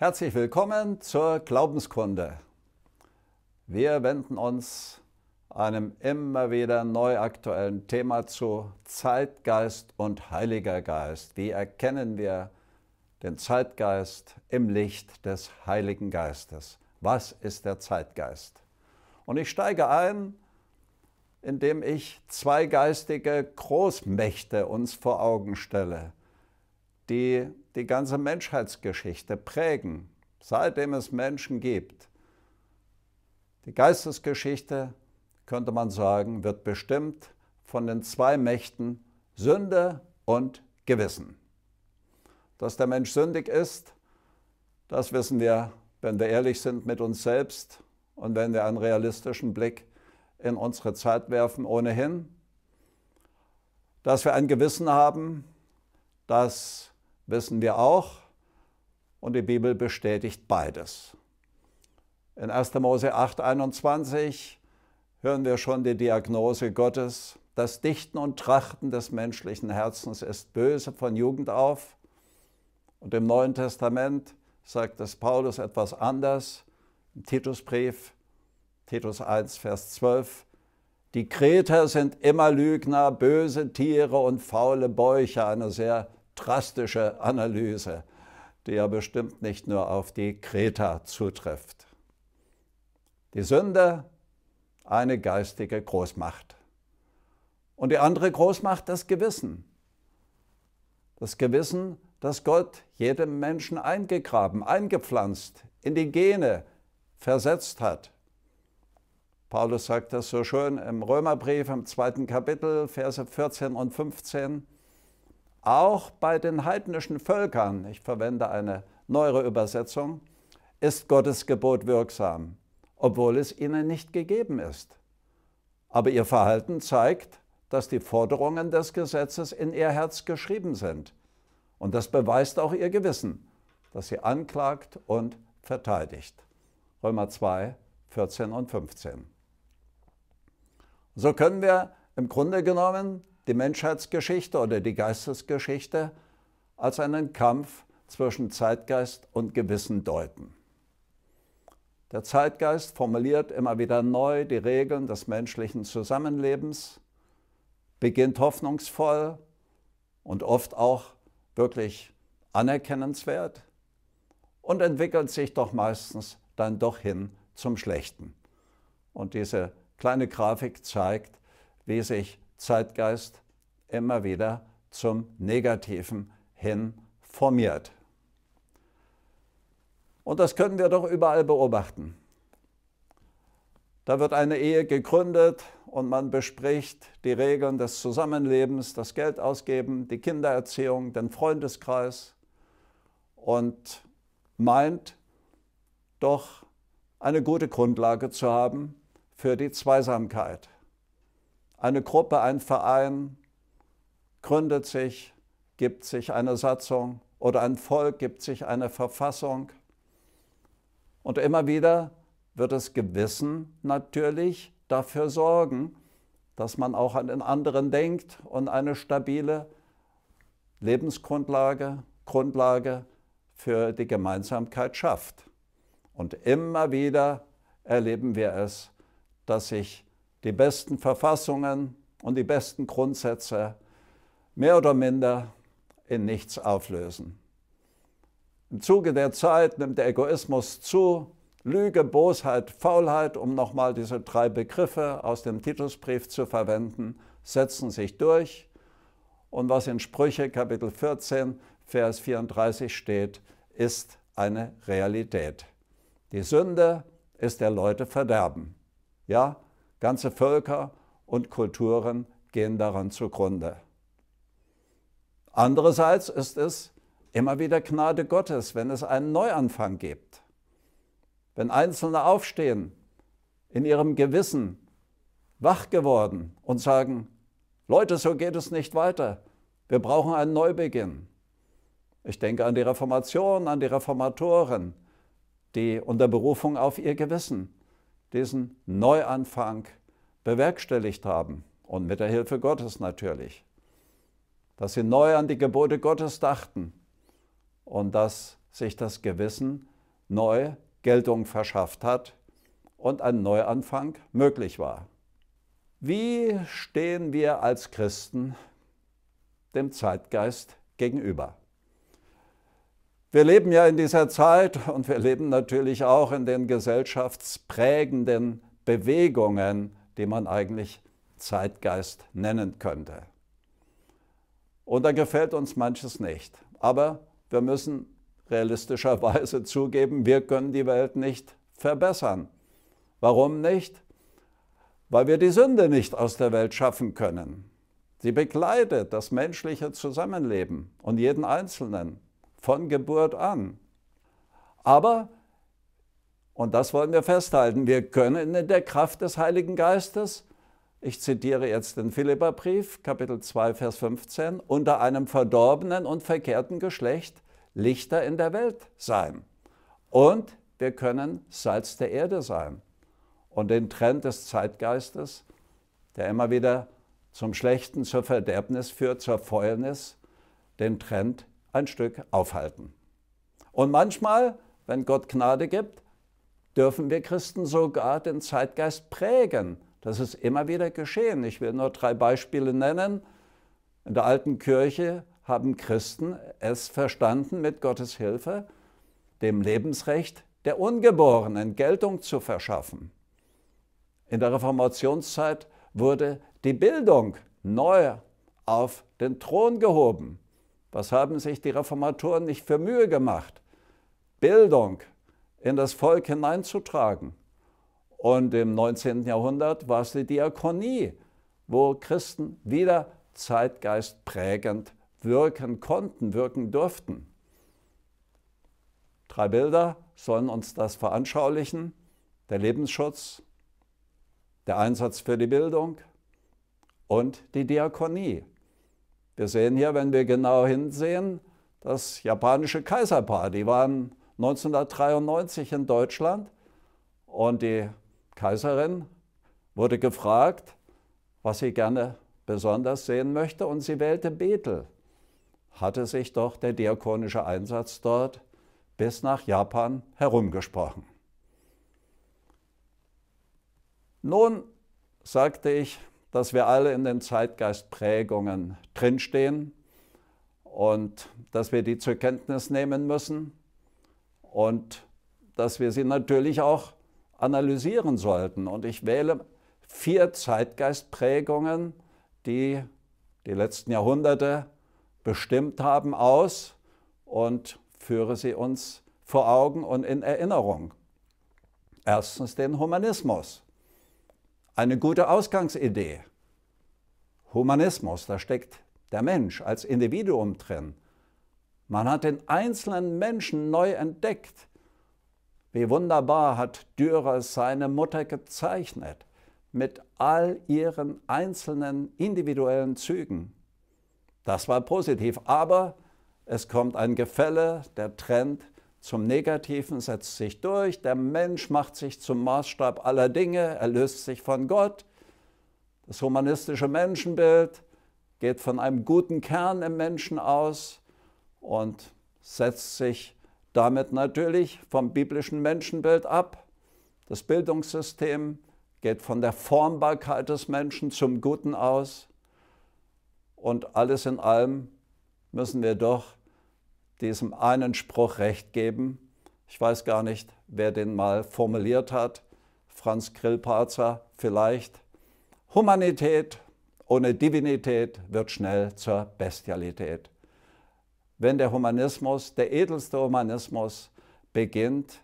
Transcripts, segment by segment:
Herzlich willkommen zur Glaubenskunde. Wir wenden uns einem immer wieder neu aktuellen Thema zu Zeitgeist und Heiliger Geist. Wie erkennen wir den Zeitgeist im Licht des Heiligen Geistes? Was ist der Zeitgeist? Und ich steige ein, indem ich zwei geistige Großmächte uns vor Augen stelle, die die ganze Menschheitsgeschichte prägen, seitdem es Menschen gibt. Die Geistesgeschichte, könnte man sagen, wird bestimmt von den zwei Mächten Sünde und Gewissen. Dass der Mensch sündig ist, das wissen wir, wenn wir ehrlich sind mit uns selbst und wenn wir einen realistischen Blick in unsere Zeit werfen, ohnehin. Dass wir ein Gewissen haben, das wissen wir auch, und die Bibel bestätigt beides. In 1. Mose 8, 21 hören wir schon die Diagnose Gottes. Das Dichten und Trachten des menschlichen Herzens ist böse von Jugend auf. Und im Neuen Testament sagt es Paulus etwas anders. Im Titusbrief, Titus 1, Vers 12. Die Kreter sind immer Lügner, böse Tiere und faule Bäuche. Eine sehr drastische Analyse, die ja bestimmt nicht nur auf die Kreta zutrifft. Die Sünde, eine geistige Großmacht. Und die andere Großmacht, das Gewissen. Das Gewissen, das Gott jedem Menschen eingegraben, eingepflanzt, in die Gene versetzt hat. Paulus sagt das so schön im Römerbrief im zweiten Kapitel, Verse 14 und 15. Auch bei den heidnischen Völkern, ich verwende eine neuere Übersetzung, ist Gottes Gebot wirksam, obwohl es ihnen nicht gegeben ist. Aber ihr Verhalten zeigt, dass die Forderungen des Gesetzes in ihr Herz geschrieben sind. Und das beweist auch ihr Gewissen, das sie anklagt und verteidigt. Römer 2, 14 und 15. So können wir im Grunde genommen die Menschheitsgeschichte oder die Geistesgeschichte als einen Kampf zwischen Zeitgeist und Gewissen deuten. Der Zeitgeist formuliert immer wieder neu die Regeln des menschlichen Zusammenlebens, beginnt hoffnungsvoll und oft auch wirklich anerkennenswert und entwickelt sich doch meistens dann doch hin zum Schlechten. Und diese kleine Grafik zeigt, wie sich Zeitgeist immer wieder zum Negativen hin formiert. Und das können wir doch überall beobachten. Da wird eine Ehe gegründet und man bespricht die Regeln des Zusammenlebens, das Geld ausgeben, die Kindererziehung, den Freundeskreis und meint doch eine gute Grundlage zu haben für die Zweisamkeit. Eine Gruppe, ein Verein gründet sich, gibt sich eine Satzung oder ein Volk gibt sich eine Verfassung. Und immer wieder wird das Gewissen natürlich dafür sorgen, dass man auch an den anderen denkt und eine stabile Lebensgrundlage, Grundlage für die Gemeinsamkeit schafft. Und immer wieder erleben wir es, dass sich die besten Verfassungen und die besten Grundsätze mehr oder minder in nichts auflösen. Im Zuge der Zeit nimmt der Egoismus zu, Lüge, Bosheit, Faulheit, um nochmal diese drei Begriffe aus dem Titusbrief zu verwenden, setzen sich durch. Und was in Sprüche Kapitel 14, Vers 34 steht, ist eine Realität. Die Sünde ist der Leute Verderben. Ja, Ganze Völker und Kulturen gehen daran zugrunde. Andererseits ist es immer wieder Gnade Gottes, wenn es einen Neuanfang gibt. Wenn Einzelne aufstehen, in ihrem Gewissen wach geworden und sagen, Leute, so geht es nicht weiter. Wir brauchen einen Neubeginn. Ich denke an die Reformation, an die Reformatoren, die unter Berufung auf ihr Gewissen diesen Neuanfang bewerkstelligt haben und mit der Hilfe Gottes natürlich, dass sie neu an die Gebote Gottes dachten und dass sich das Gewissen neu Geltung verschafft hat und ein Neuanfang möglich war. Wie stehen wir als Christen dem Zeitgeist gegenüber? Wir leben ja in dieser Zeit und wir leben natürlich auch in den gesellschaftsprägenden Bewegungen, die man eigentlich Zeitgeist nennen könnte. Und da gefällt uns manches nicht. Aber wir müssen realistischerweise zugeben, wir können die Welt nicht verbessern. Warum nicht? Weil wir die Sünde nicht aus der Welt schaffen können. Sie begleitet das menschliche Zusammenleben und jeden Einzelnen von Geburt an. Aber, und das wollen wir festhalten, wir können in der Kraft des Heiligen Geistes, ich zitiere jetzt den Philipperbrief, Kapitel 2, Vers 15, unter einem verdorbenen und verkehrten Geschlecht Lichter in der Welt sein. Und wir können Salz der Erde sein. Und den Trend des Zeitgeistes, der immer wieder zum Schlechten, zur Verderbnis führt, zur Fäulnis, den Trend ein Stück aufhalten. Und manchmal, wenn Gott Gnade gibt, dürfen wir Christen sogar den Zeitgeist prägen. Das ist immer wieder geschehen. Ich will nur drei Beispiele nennen. In der alten Kirche haben Christen es verstanden, mit Gottes Hilfe dem Lebensrecht der Ungeborenen Geltung zu verschaffen. In der Reformationszeit wurde die Bildung neu auf den Thron gehoben. Was haben sich die Reformatoren nicht für Mühe gemacht, Bildung in das Volk hineinzutragen? Und im 19. Jahrhundert war es die Diakonie, wo Christen wieder zeitgeistprägend wirken konnten, wirken durften. Drei Bilder sollen uns das veranschaulichen. Der Lebensschutz, der Einsatz für die Bildung und die Diakonie. Wir sehen hier, wenn wir genau hinsehen, das japanische Kaiserpaar. Die waren 1993 in Deutschland und die Kaiserin wurde gefragt, was sie gerne besonders sehen möchte und sie wählte Bethel. Hatte sich doch der diakonische Einsatz dort bis nach Japan herumgesprochen. Nun sagte ich, dass wir alle in den Zeitgeistprägungen drinstehen und dass wir die zur Kenntnis nehmen müssen und dass wir sie natürlich auch analysieren sollten. Und ich wähle vier Zeitgeistprägungen, die die letzten Jahrhunderte bestimmt haben, aus und führe sie uns vor Augen und in Erinnerung. Erstens den Humanismus eine gute Ausgangsidee. Humanismus, da steckt der Mensch als Individuum drin. Man hat den einzelnen Menschen neu entdeckt. Wie wunderbar hat Dürer seine Mutter gezeichnet, mit all ihren einzelnen individuellen Zügen. Das war positiv, aber es kommt ein Gefälle, der Trend zum Negativen setzt sich durch, der Mensch macht sich zum Maßstab aller Dinge, er löst sich von Gott. Das humanistische Menschenbild geht von einem guten Kern im Menschen aus und setzt sich damit natürlich vom biblischen Menschenbild ab. Das Bildungssystem geht von der Formbarkeit des Menschen zum Guten aus. Und alles in allem müssen wir doch diesem einen Spruch recht geben. Ich weiß gar nicht, wer den mal formuliert hat. Franz Grillparzer vielleicht. Humanität ohne Divinität wird schnell zur Bestialität. Wenn der Humanismus, der edelste Humanismus, beginnt,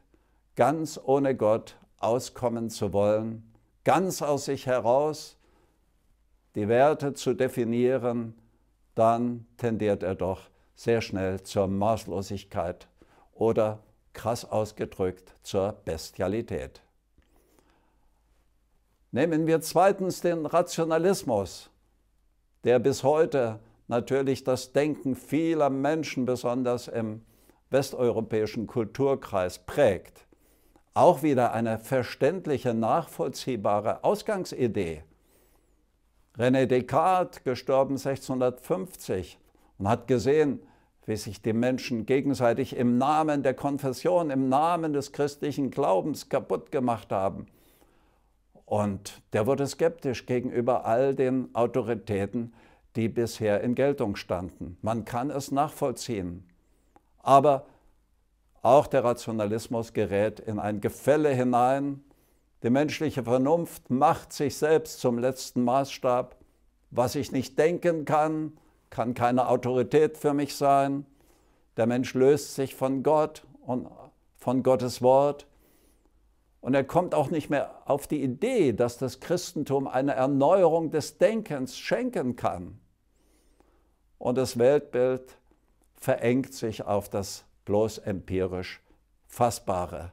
ganz ohne Gott auskommen zu wollen, ganz aus sich heraus die Werte zu definieren, dann tendiert er doch sehr schnell zur Maßlosigkeit oder krass ausgedrückt zur Bestialität. Nehmen wir zweitens den Rationalismus, der bis heute natürlich das Denken vieler Menschen, besonders im westeuropäischen Kulturkreis, prägt. Auch wieder eine verständliche, nachvollziehbare Ausgangsidee. René Descartes, gestorben 1650, und hat gesehen, wie sich die Menschen gegenseitig im Namen der Konfession, im Namen des christlichen Glaubens kaputt gemacht haben. Und der wurde skeptisch gegenüber all den Autoritäten, die bisher in Geltung standen. Man kann es nachvollziehen. Aber auch der Rationalismus gerät in ein Gefälle hinein. Die menschliche Vernunft macht sich selbst zum letzten Maßstab. Was ich nicht denken kann, kann keine Autorität für mich sein. Der Mensch löst sich von Gott und von Gottes Wort. Und er kommt auch nicht mehr auf die Idee, dass das Christentum eine Erneuerung des Denkens schenken kann. Und das Weltbild verengt sich auf das bloß empirisch Fassbare.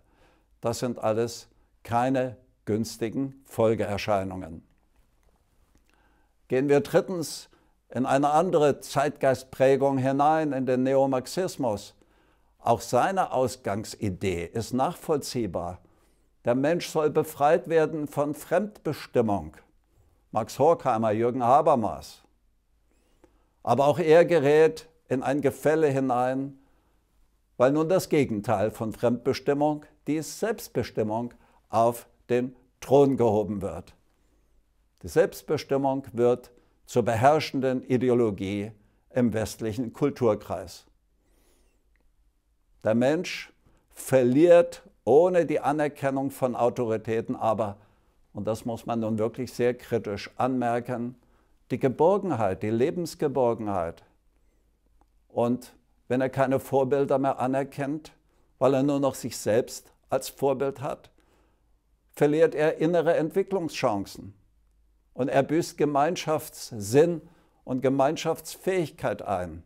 Das sind alles keine günstigen Folgeerscheinungen. Gehen wir drittens in eine andere Zeitgeistprägung hinein, in den Neomarxismus. Auch seine Ausgangsidee ist nachvollziehbar. Der Mensch soll befreit werden von Fremdbestimmung. Max Horkheimer, Jürgen Habermas. Aber auch er gerät in ein Gefälle hinein, weil nun das Gegenteil von Fremdbestimmung, die Selbstbestimmung, auf den Thron gehoben wird. Die Selbstbestimmung wird zur beherrschenden Ideologie im westlichen Kulturkreis. Der Mensch verliert ohne die Anerkennung von Autoritäten aber, und das muss man nun wirklich sehr kritisch anmerken, die Geborgenheit, die Lebensgeborgenheit. Und wenn er keine Vorbilder mehr anerkennt, weil er nur noch sich selbst als Vorbild hat, verliert er innere Entwicklungschancen und er büßt Gemeinschaftssinn und Gemeinschaftsfähigkeit ein.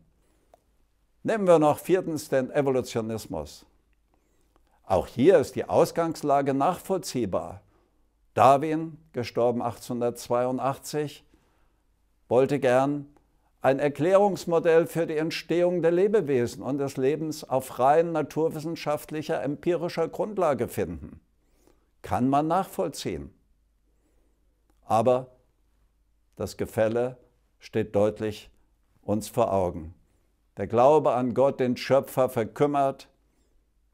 Nehmen wir noch viertens den Evolutionismus. Auch hier ist die Ausgangslage nachvollziehbar. Darwin, gestorben 1882, wollte gern ein Erklärungsmodell für die Entstehung der Lebewesen und des Lebens auf rein naturwissenschaftlicher, empirischer Grundlage finden. Kann man nachvollziehen. Aber das Gefälle steht deutlich uns vor Augen. Der Glaube an Gott, den Schöpfer, verkümmert.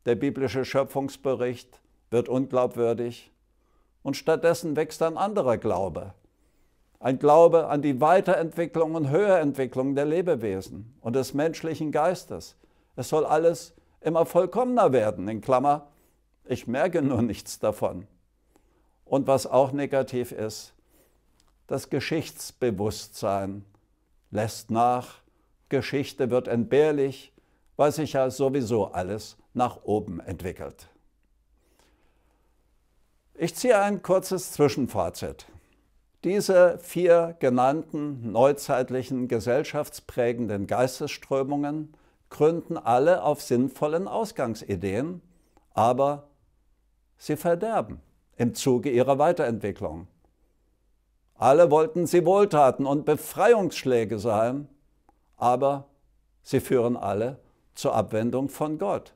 Der biblische Schöpfungsbericht wird unglaubwürdig. Und stattdessen wächst ein anderer Glaube. Ein Glaube an die Weiterentwicklung und Höherentwicklung der Lebewesen und des menschlichen Geistes. Es soll alles immer vollkommener werden, in Klammer. Ich merke nur nichts davon. Und was auch negativ ist, das Geschichtsbewusstsein lässt nach, Geschichte wird entbehrlich, weil sich ja sowieso alles nach oben entwickelt. Ich ziehe ein kurzes Zwischenfazit. Diese vier genannten neuzeitlichen gesellschaftsprägenden Geistesströmungen gründen alle auf sinnvollen Ausgangsideen, aber sie verderben im Zuge ihrer Weiterentwicklung. Alle wollten sie Wohltaten und Befreiungsschläge sein, aber sie führen alle zur Abwendung von Gott.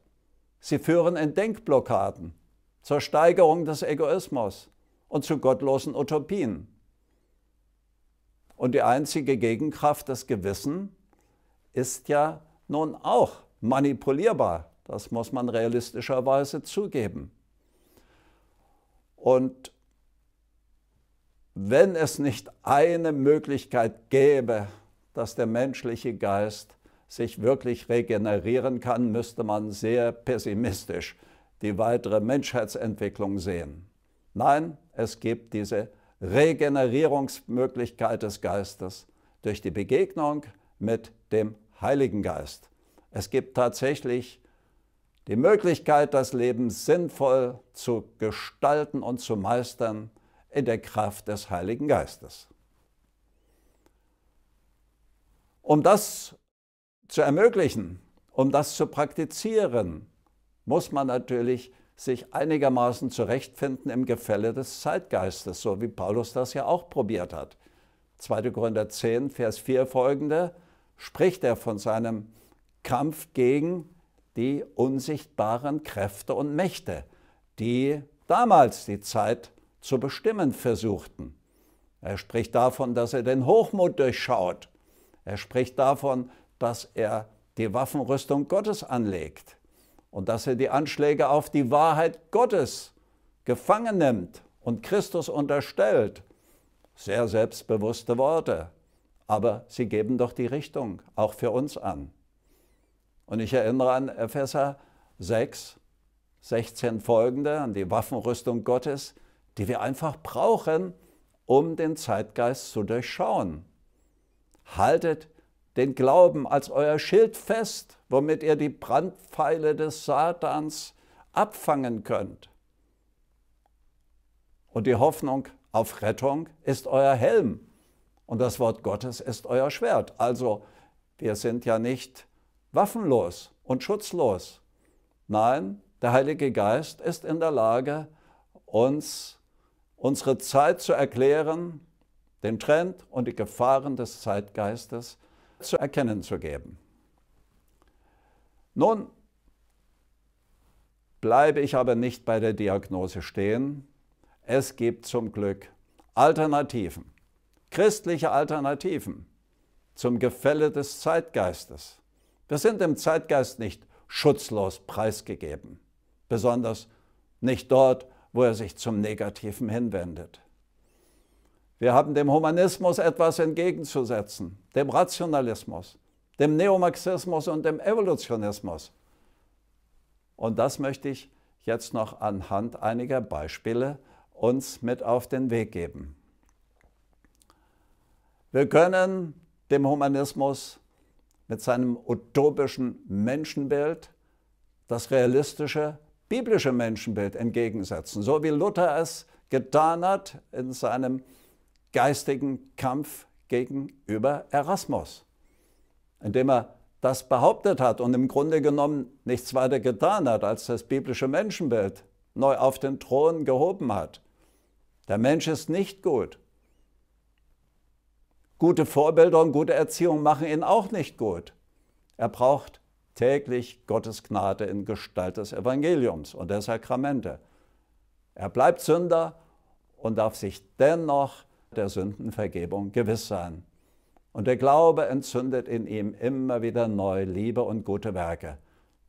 Sie führen in Denkblockaden, zur Steigerung des Egoismus und zu gottlosen Utopien. Und die einzige Gegenkraft, des Gewissen, ist ja nun auch manipulierbar. Das muss man realistischerweise zugeben. Und wenn es nicht eine Möglichkeit gäbe, dass der menschliche Geist sich wirklich regenerieren kann, müsste man sehr pessimistisch die weitere Menschheitsentwicklung sehen. Nein, es gibt diese Regenerierungsmöglichkeit des Geistes durch die Begegnung mit dem Heiligen Geist. Es gibt tatsächlich die Möglichkeit, das Leben sinnvoll zu gestalten und zu meistern, in der Kraft des Heiligen Geistes. Um das zu ermöglichen, um das zu praktizieren, muss man natürlich sich einigermaßen zurechtfinden im Gefälle des Zeitgeistes, so wie Paulus das ja auch probiert hat. 2. Korinther 10, Vers 4 folgende, spricht er von seinem Kampf gegen die unsichtbaren Kräfte und Mächte, die damals die Zeit zu bestimmen versuchten. Er spricht davon, dass er den Hochmut durchschaut. Er spricht davon, dass er die Waffenrüstung Gottes anlegt und dass er die Anschläge auf die Wahrheit Gottes gefangen nimmt und Christus unterstellt. Sehr selbstbewusste Worte, aber sie geben doch die Richtung auch für uns an. Und ich erinnere an Epheser 6, 16 folgende, an die Waffenrüstung Gottes, die wir einfach brauchen, um den Zeitgeist zu durchschauen. Haltet den Glauben als euer Schild fest, womit ihr die Brandpfeile des Satans abfangen könnt. Und die Hoffnung auf Rettung ist euer Helm und das Wort Gottes ist euer Schwert. Also wir sind ja nicht waffenlos und schutzlos. Nein, der Heilige Geist ist in der Lage, uns zu unsere Zeit zu erklären, den Trend und die Gefahren des Zeitgeistes zu erkennen zu geben. Nun bleibe ich aber nicht bei der Diagnose stehen. Es gibt zum Glück Alternativen, christliche Alternativen zum Gefälle des Zeitgeistes. Wir sind dem Zeitgeist nicht schutzlos preisgegeben, besonders nicht dort, wo er sich zum Negativen hinwendet. Wir haben dem Humanismus etwas entgegenzusetzen, dem Rationalismus, dem Neomarxismus und dem Evolutionismus. Und das möchte ich jetzt noch anhand einiger Beispiele uns mit auf den Weg geben. Wir können dem Humanismus mit seinem utopischen Menschenbild das realistische biblische Menschenbild entgegensetzen, so wie Luther es getan hat in seinem geistigen Kampf gegenüber Erasmus, indem er das behauptet hat und im Grunde genommen nichts weiter getan hat, als das biblische Menschenbild neu auf den Thron gehoben hat. Der Mensch ist nicht gut. Gute Vorbilder und gute Erziehung machen ihn auch nicht gut. Er braucht täglich Gottes Gnade in Gestalt des Evangeliums und der Sakramente. Er bleibt Sünder und darf sich dennoch der Sündenvergebung gewiss sein. Und der Glaube entzündet in ihm immer wieder neu Liebe und gute Werke.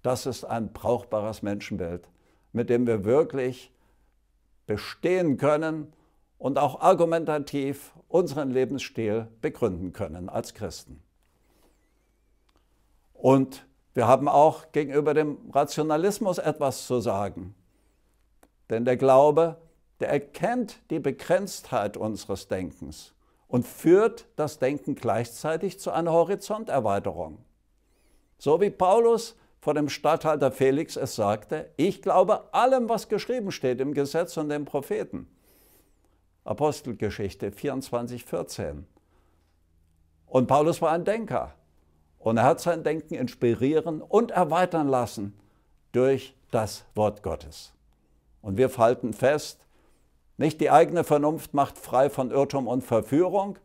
Das ist ein brauchbares Menschenbild, mit dem wir wirklich bestehen können und auch argumentativ unseren Lebensstil begründen können als Christen. Und wir haben auch gegenüber dem Rationalismus etwas zu sagen. Denn der Glaube, der erkennt die Begrenztheit unseres Denkens und führt das Denken gleichzeitig zu einer Horizonterweiterung. So wie Paulus vor dem Statthalter Felix es sagte, ich glaube allem, was geschrieben steht im Gesetz und den Propheten. Apostelgeschichte 24, 14. Und Paulus war ein Denker. Und er hat sein Denken inspirieren und erweitern lassen durch das Wort Gottes. Und wir falten fest, nicht die eigene Vernunft macht frei von Irrtum und Verführung,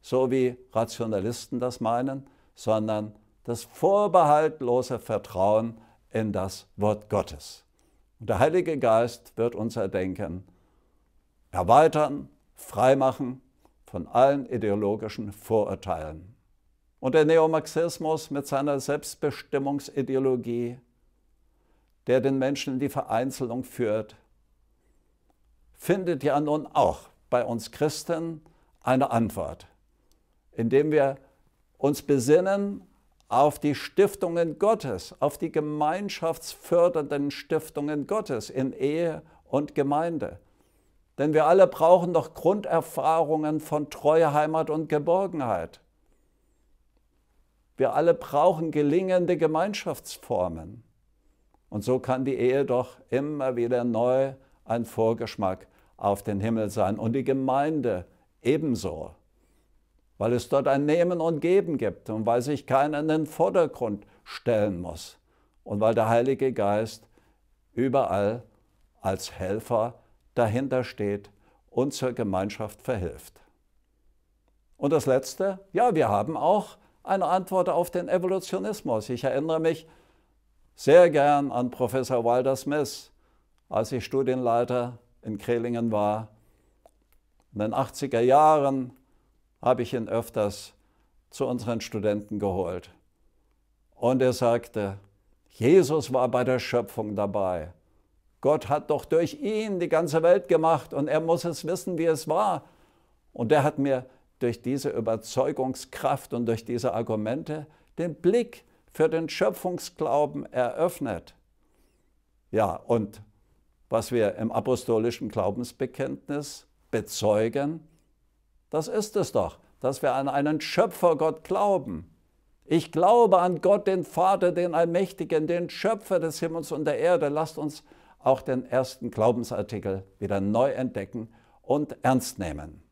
so wie Rationalisten das meinen, sondern das vorbehaltlose Vertrauen in das Wort Gottes. Und der Heilige Geist wird unser Denken erweitern, freimachen von allen ideologischen Vorurteilen. Und der Neomarxismus mit seiner Selbstbestimmungsideologie, der den Menschen in die Vereinzelung führt, findet ja nun auch bei uns Christen eine Antwort, indem wir uns besinnen auf die Stiftungen Gottes, auf die gemeinschaftsfördernden Stiftungen Gottes in Ehe und Gemeinde. Denn wir alle brauchen doch Grunderfahrungen von Treue, Heimat und Geborgenheit. Wir alle brauchen gelingende Gemeinschaftsformen. Und so kann die Ehe doch immer wieder neu ein Vorgeschmack auf den Himmel sein und die Gemeinde ebenso, weil es dort ein Nehmen und Geben gibt und weil sich keiner in den Vordergrund stellen muss und weil der Heilige Geist überall als Helfer dahinter steht und zur Gemeinschaft verhilft. Und das Letzte, ja, wir haben auch eine Antwort auf den Evolutionismus. Ich erinnere mich sehr gern an Professor Walter Smith, als ich Studienleiter in Krelingen war. In den 80er Jahren habe ich ihn öfters zu unseren Studenten geholt. Und er sagte, Jesus war bei der Schöpfung dabei. Gott hat doch durch ihn die ganze Welt gemacht und er muss es wissen, wie es war. Und er hat mir durch diese Überzeugungskraft und durch diese Argumente den Blick für den Schöpfungsglauben eröffnet. Ja, und was wir im apostolischen Glaubensbekenntnis bezeugen, das ist es doch, dass wir an einen Schöpfergott glauben. Ich glaube an Gott, den Vater, den Allmächtigen, den Schöpfer des Himmels und der Erde. Lasst uns auch den ersten Glaubensartikel wieder neu entdecken und ernst nehmen.